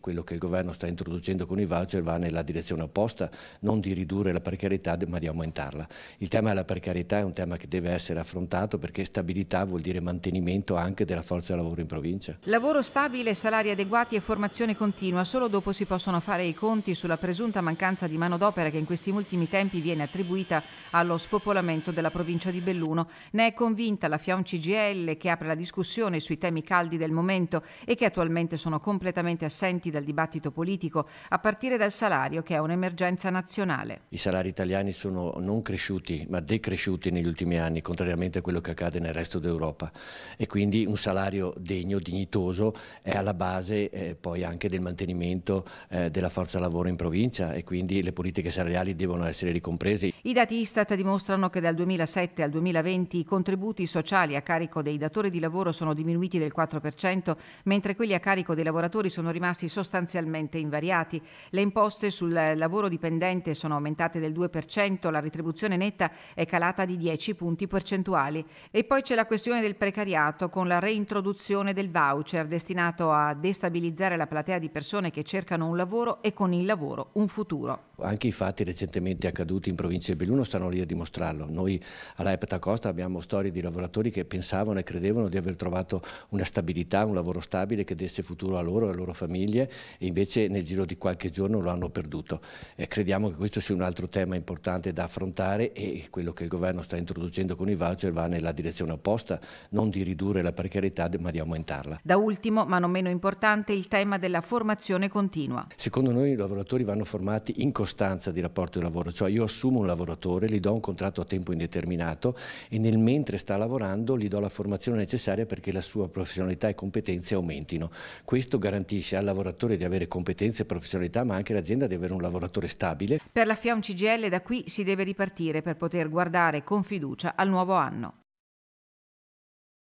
Quello che il governo sta introducendo con i voucher va nella direzione opposta, non di ridurre la precarietà ma di aumentarla. Il tema della precarietà è un tema che deve essere affrontato perché stabilità vuol dire mantenimento anche della forza lavoro in provincia. Lavoro stabile, salari adeguati e formazione continua, solo dopo si possono fare i conti sulla presunta mancanza di manodopera che in questi ultimi tempi viene attribuita allo spopolamento della provincia di Belluno. Ne è convinta la Fion CGL che apre la discussione sui temi caldi del momento e che attualmente sono completamente assenti emergenti dal dibattito politico, a partire dal salario che è un'emergenza nazionale. I salari italiani sono non cresciuti ma decresciuti negli ultimi anni, contrariamente a quello che accade nel resto d'Europa e quindi un salario degno, dignitoso è alla base eh, poi anche del mantenimento eh, della forza lavoro in provincia e quindi le politiche salariali devono essere ricomprese. I dati Istat dimostrano che dal 2007 al 2020 i contributi sociali a carico dei datori di lavoro sono diminuiti del 4%, mentre quelli a carico dei lavoratori sono rimasti solo sostanzialmente invariati. Le imposte sul lavoro dipendente sono aumentate del 2%, la retribuzione netta è calata di 10 punti percentuali. E poi c'è la questione del precariato con la reintroduzione del voucher destinato a destabilizzare la platea di persone che cercano un lavoro e con il lavoro un futuro. Anche i fatti recentemente accaduti in provincia di Belluno stanno lì a dimostrarlo. Noi alla Epta Costa abbiamo storie di lavoratori che pensavano e credevano di aver trovato una stabilità, un lavoro stabile che desse futuro a loro e alle loro famiglie e invece nel giro di qualche giorno lo hanno perduto. Eh, crediamo che questo sia un altro tema importante da affrontare e quello che il governo sta introducendo con i voucher va nella direzione opposta, non di ridurre la precarietà ma di aumentarla. Da ultimo, ma non meno importante, il tema della formazione continua. Secondo noi i lavoratori vanno formati in costanza di rapporto di lavoro, cioè io assumo un lavoratore, gli do un contratto a tempo indeterminato e nel mentre sta lavorando gli do la formazione necessaria perché la sua professionalità e competenze aumentino. Questo garantisce al lavoratore lavoratore di avere competenze e professionalità, ma anche l'azienda di avere un lavoratore stabile. Per la FIOM CGL da qui si deve ripartire per poter guardare con fiducia al nuovo anno.